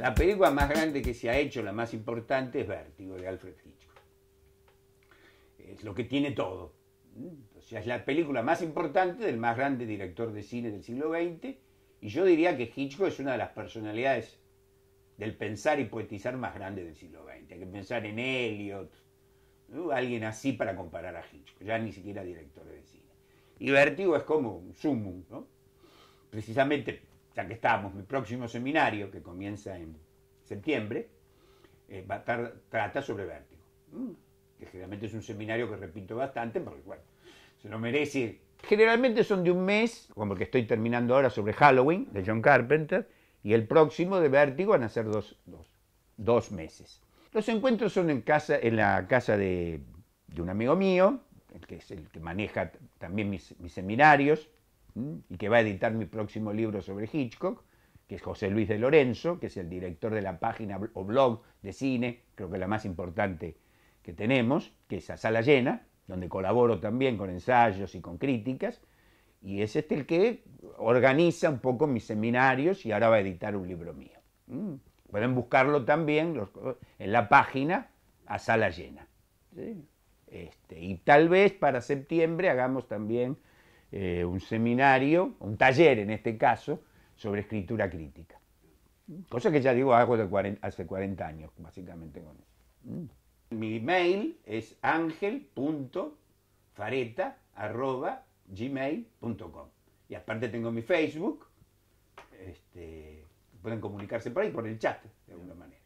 La película más grande que se ha hecho, la más importante, es Vértigo de Alfred Hitchcock. Es lo que tiene todo. O sea, es la película más importante del más grande director de cine del siglo XX. Y yo diría que Hitchcock es una de las personalidades del pensar y poetizar más grande del siglo XX. Hay que pensar en Elliot, alguien así para comparar a Hitchcock, ya ni siquiera director de cine. Y Vértigo es como un sumo, ¿no? Precisamente ya que estamos, mi próximo seminario, que comienza en septiembre, eh, va a trata sobre vértigo. Mm, que generalmente es un seminario que repito bastante, porque bueno, se lo merece. Generalmente son de un mes, como el que estoy terminando ahora sobre Halloween, de John Carpenter, y el próximo de Vértigo van a ser dos, dos, dos meses. Los encuentros son en, casa, en la casa de, un amigo mío, el que es el que maneja también mis, mis seminarios, y que va a editar mi próximo libro sobre Hitchcock, que es José Luis de Lorenzo, que es el director de la página o blog de cine, creo que la más importante que tenemos, que es a Sala Llena, donde colaboro también con ensayos y con críticas, y es este el que organiza un poco mis seminarios y ahora va a editar un libro mío. Pueden buscarlo también en la página a sala llena. Este, y tal vez para septiembre hagamos también eh, un seminario, un taller en este caso, sobre escritura crítica. Cosa que ya digo hago de 40, hace 40 años, básicamente con eso. Mm. Mi email es angel.fareta.gmail.com. Y aparte tengo mi Facebook. Este, pueden comunicarse por ahí, por el chat, de alguna manera.